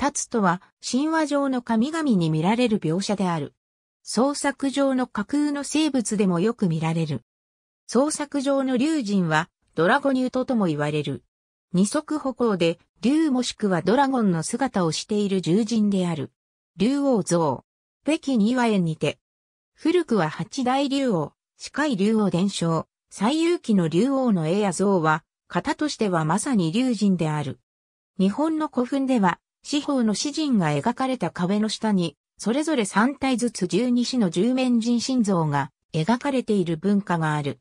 立つとは神話上の神々に見られる描写である。創作上の架空の生物でもよく見られる。創作上の竜神はドラゴニュートとも言われる。二足歩行で竜もしくはドラゴンの姿をしている獣人である。竜王像。北京庭園にて。古くは八大竜王、四海竜王伝承、最有機の竜王の絵や像は、型としてはまさに竜神である。日本の古墳では、四方の詩人が描かれた壁の下に、それぞれ3体ずつ十二支の十面人心像が描かれている文化がある。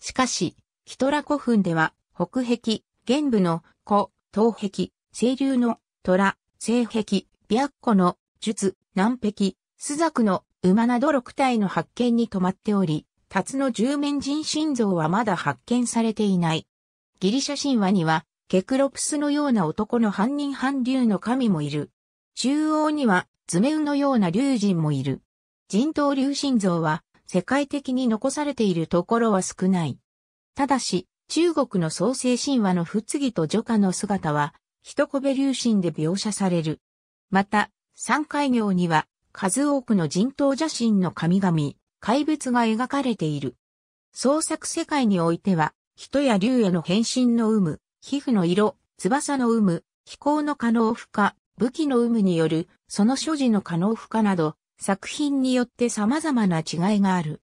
しかし、キトラ古墳では、北壁、玄武の古、東壁、清流の虎、西壁、白虎の術、南壁、朱雀の馬など6体の発見に止まっており、辰の十面人心像はまだ発見されていない。ギリシャ神話には、ケクロプスのような男の半人半竜の神もいる。中央には、メウのような竜神もいる。人頭竜神像は、世界的に残されているところは少ない。ただし、中国の創世神話の仏義と女家の姿は、一こべ竜神で描写される。また、三海行には、数多くの人頭邪神の神々、怪物が描かれている。創作世界においては、人や竜への変身の有無、皮膚の色、翼の有無、飛行の可能不可、武器の有無による、その所持の可能不可など、作品によって様々な違いがある。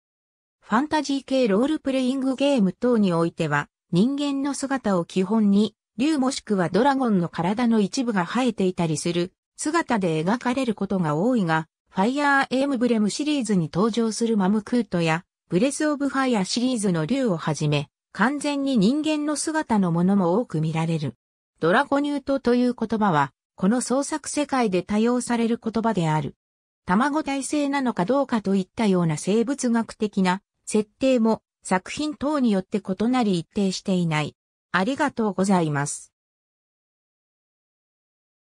ファンタジー系ロールプレイングゲーム等においては、人間の姿を基本に、竜もしくはドラゴンの体の一部が生えていたりする、姿で描かれることが多いが、ファイアーエムブレムシリーズに登場するマムクートや、ブレスオブファイアシリーズの竜をはじめ、完全に人間の姿のものも多く見られる。ドラゴニュートという言葉は、この創作世界で多用される言葉である。卵体制なのかどうかといったような生物学的な設定も作品等によって異なり一定していない。ありがとうございます。